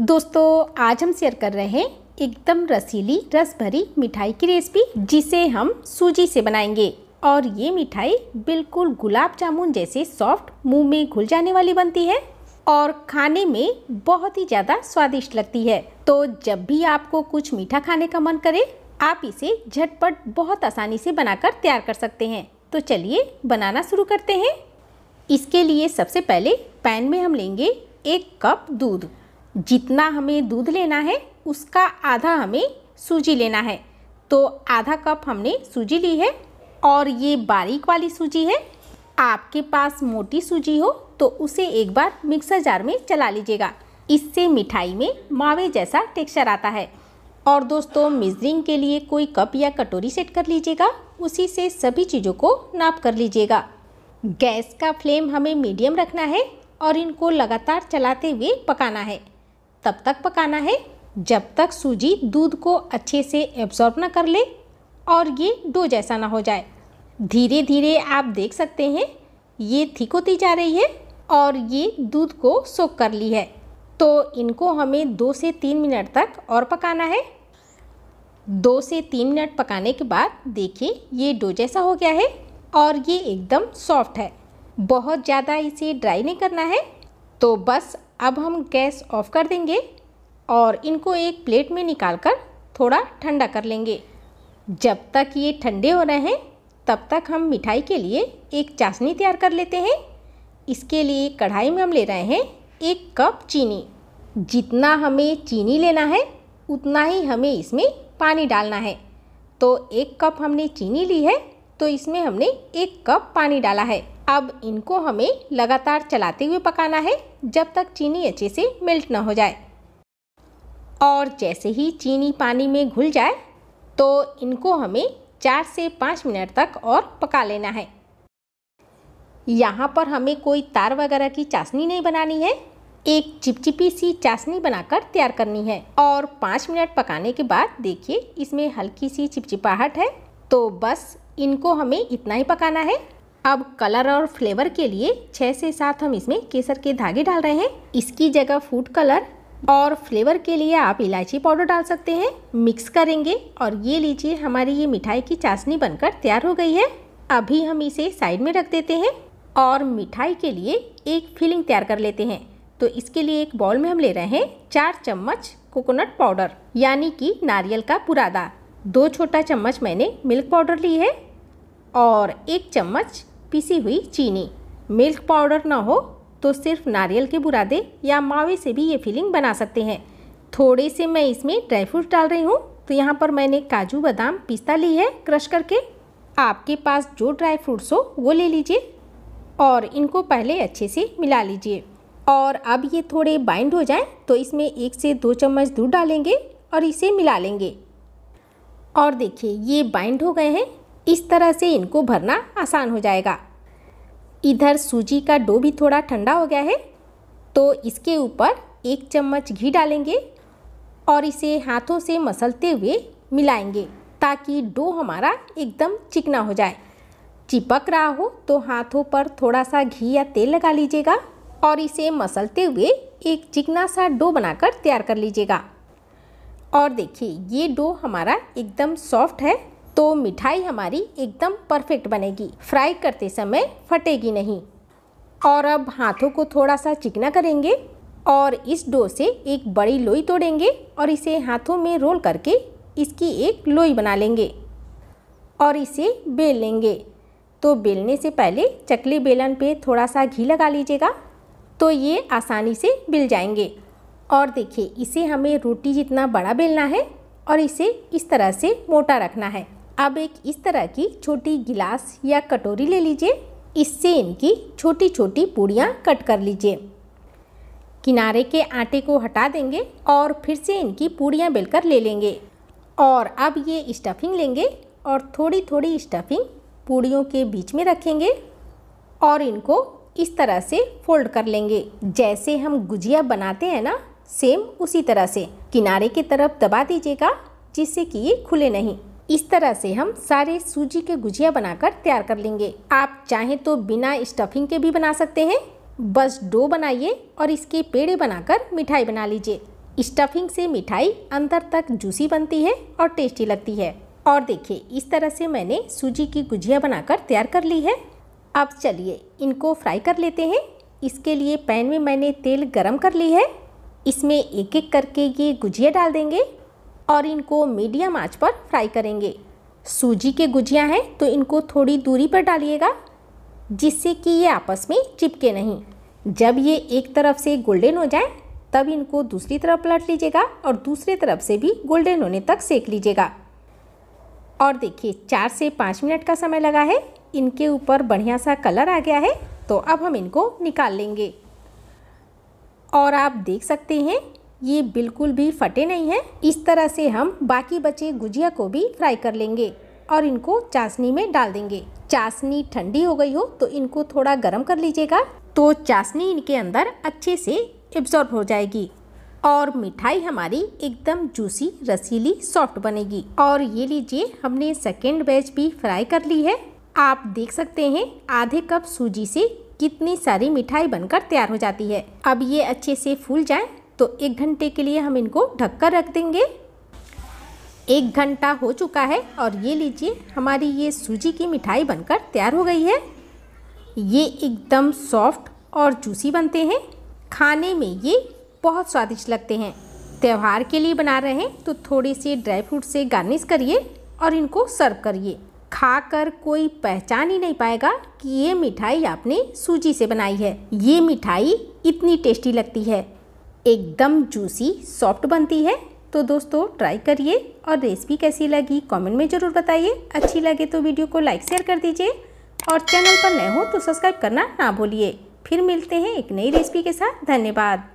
दोस्तों आज हम शेयर कर रहे हैं एकदम रसीली रस भरी मिठाई की रेसिपी जिसे हम सूजी से बनाएंगे और ये मिठाई बिल्कुल गुलाब जामुन जैसे सॉफ्ट मुंह में घुल जाने वाली बनती है और खाने में बहुत ही ज़्यादा स्वादिष्ट लगती है तो जब भी आपको कुछ मीठा खाने का मन करे आप इसे झटपट बहुत आसानी से बनाकर तैयार कर सकते हैं तो चलिए बनाना शुरू करते हैं इसके लिए सबसे पहले पैन में हम लेंगे एक कप दूध जितना हमें दूध लेना है उसका आधा हमें सूजी लेना है तो आधा कप हमने सूजी ली है और ये बारीक वाली सूजी है आपके पास मोटी सूजी हो तो उसे एक बार मिक्सर जार में चला लीजिएगा इससे मिठाई में मावे जैसा टेक्सचर आता है और दोस्तों मिजरिंग के लिए कोई कप या कटोरी सेट कर लीजिएगा उसी से सभी चीज़ों को नाप कर लीजिएगा गैस का फ्लेम हमें मीडियम रखना है और इनको लगातार चलाते हुए पकाना है तब तक पकाना है जब तक सूजी दूध को अच्छे से एब्जॉर्ब ना कर ले और ये डो जैसा ना हो जाए धीरे धीरे आप देख सकते हैं ये थिक होती जा रही है और ये दूध को सोख कर ली है तो इनको हमें दो से तीन मिनट तक और पकाना है दो से तीन मिनट पकाने के बाद देखिए ये डो जैसा हो गया है और ये एकदम सॉफ्ट है बहुत ज़्यादा इसे ड्राई नहीं करना है तो बस अब हम गैस ऑफ कर देंगे और इनको एक प्लेट में निकाल कर थोड़ा ठंडा कर लेंगे जब तक ये ठंडे हो रहे हैं तब तक हम मिठाई के लिए एक चाशनी तैयार कर लेते हैं इसके लिए कढ़ाई में हम ले रहे हैं एक कप चीनी जितना हमें चीनी लेना है उतना ही हमें इसमें पानी डालना है तो एक कप हमने चीनी ली है तो इसमें हमने एक कप पानी डाला है अब इनको हमें लगातार चलाते हुए पकाना है जब तक चीनी अच्छे से मेल्ट ना हो जाए और जैसे ही चीनी पानी में घुल जाए तो इनको हमें चार से पाँच मिनट तक और पका लेना है यहाँ पर हमें कोई तार वगैरह की चाशनी नहीं बनानी है एक चिपचिपी सी चाशनी बनाकर तैयार करनी है और पाँच मिनट पकाने के बाद देखिए इसमें हल्की सी चिपचिपाहट है तो बस इनको हमें इतना ही पकाना है अब कलर और फ्लेवर के लिए छः से सात हम इसमें केसर के धागे डाल रहे हैं इसकी जगह फूड कलर और फ्लेवर के लिए आप इलायची पाउडर डाल सकते हैं मिक्स करेंगे और ये लीजिए हमारी ये मिठाई की चाशनी बनकर तैयार हो गई है अभी हम इसे साइड में रख देते हैं और मिठाई के लिए एक फिलिंग तैयार कर लेते हैं तो इसके लिए एक बॉल में हम ले रहे हैं चार चम्मच कोकोनट पाउडर यानी कि नारियल का पुरादा दो छोटा चम्मच मैंने मिल्क पाउडर ली है और एक चम्मच पिसी हुई चीनी मिल्क पाउडर ना हो तो सिर्फ नारियल के बुरादे या मावे से भी ये फीलिंग बना सकते हैं थोड़े से मैं इसमें ड्राई फ्रूट्स डाल रही हूँ तो यहाँ पर मैंने काजू बादाम पिस्ता ली है क्रश करके आपके पास जो ड्राई फ्रूट्स हो वो ले लीजिए और इनको पहले अच्छे से मिला लीजिए और अब ये थोड़े बाइंड हो जाएं तो इसमें एक से दो चम्मच दूध डालेंगे और इसे मिला लेंगे और देखिए ये बाइंड हो गए हैं इस तरह से इनको भरना आसान हो जाएगा इधर सूजी का डो भी थोड़ा ठंडा हो गया है तो इसके ऊपर एक चम्मच घी डालेंगे और इसे हाथों से मसलते हुए मिलाएंगे ताकि डो हमारा एकदम चिकना हो जाए चिपक रहा हो तो हाथों पर थोड़ा सा घी या तेल लगा लीजिएगा और इसे मसलते हुए एक चिकना सा डो बनाकर तैयार कर लीजिएगा और देखिए ये डो हमारा एकदम सॉफ्ट है तो मिठाई हमारी एकदम परफेक्ट बनेगी फ्राई करते समय फटेगी नहीं और अब हाथों को थोड़ा सा चिकना करेंगे और इस डो से एक बड़ी लोई तोड़ेंगे और इसे हाथों में रोल करके इसकी एक लोई बना लेंगे और इसे बेल लेंगे तो बेलने से पहले चकली बेलन पे थोड़ा सा घी लगा लीजिएगा तो ये आसानी से बिल जाएंगे और देखिए इसे हमें रोटी जितना बड़ा बेलना है और इसे इस तरह से मोटा रखना है अब एक इस तरह की छोटी गिलास या कटोरी ले लीजिए इससे इनकी छोटी छोटी पूड़ियाँ कट कर लीजिए किनारे के आटे को हटा देंगे और फिर से इनकी पूड़ियाँ बेलकर ले लेंगे और अब ये स्टफिंग लेंगे और थोड़ी थोड़ी स्टफिंग पूड़ियों के बीच में रखेंगे और इनको इस तरह से फोल्ड कर लेंगे जैसे हम गुजिया बनाते हैं ना सेम उसी तरह से किनारे की तरफ दबा दीजिएगा जिससे कि ये खुले नहीं इस तरह से हम सारे सूजी के गुजिया बनाकर तैयार कर लेंगे आप चाहें तो बिना स्टफिंग के भी बना सकते हैं बस डो बनाइए और इसके पेड़े बनाकर मिठाई बना लीजिए स्टफिंग से मिठाई अंदर तक जूसी बनती है और टेस्टी लगती है और देखिए इस तरह से मैंने सूजी की गुजिया बनाकर तैयार कर ली है अब चलिए इनको फ्राई कर लेते हैं इसके लिए पैन में मैंने तेल गरम कर ली है इसमें एक एक करके ये गुजिया डाल देंगे और इनको मीडियम आंच पर फ्राई करेंगे सूजी के गुजिया हैं तो इनको थोड़ी दूरी पर डालिएगा जिससे कि ये आपस में चिपके नहीं जब ये एक तरफ से गोल्डन हो जाए तब इनको दूसरी तरफ पलट लीजिएगा और दूसरी तरफ से भी गोल्डन होने तक सेक लीजिएगा और देखिए चार से पाँच मिनट का समय लगा है इनके ऊपर बढ़िया सा कलर आ गया है तो अब हम इनको निकाल लेंगे और आप देख सकते हैं ये बिल्कुल भी फटे नहीं हैं इस तरह से हम बाकी बचे गुजिया को भी फ्राई कर लेंगे और इनको चाशनी में डाल देंगे चाशनी ठंडी हो गई हो तो इनको थोड़ा गर्म कर लीजिएगा तो चाशनी इनके अंदर अच्छे से एब्जॉर्ब हो जाएगी और मिठाई हमारी एकदम जूसी रसीली सॉफ्ट बनेगी और ये लीजिए हमने सेकेंड बैच भी फ्राई कर ली है आप देख सकते हैं आधे कप सूजी से कितनी सारी मिठाई बनकर तैयार हो जाती है अब ये अच्छे से फूल जाए तो एक घंटे के लिए हम इनको ढक कर रख देंगे एक घंटा हो चुका है और ये लीजिए हमारी ये सूजी की मिठाई बनकर तैयार हो गई है ये एकदम सॉफ्ट और जूसी बनते हैं खाने में ये बहुत स्वादिष्ट लगते हैं त्यौहार के लिए बना रहे हैं तो थोड़े से ड्राई फ्रूट से गार्निश करिए और इनको सर्व करिए खाकर कोई पहचान ही नहीं पाएगा कि ये मिठाई आपने सूजी से बनाई है ये मिठाई इतनी टेस्टी लगती है एकदम जूसी सॉफ्ट बनती है तो दोस्तों ट्राई करिए और रेसिपी कैसी लगी कमेंट में ज़रूर बताइए अच्छी लगे तो वीडियो को लाइक शेयर कर दीजिए और चैनल पर नए हो तो सब्सक्राइब करना ना भूलिए फिर मिलते हैं एक नई रेसिपी के साथ धन्यवाद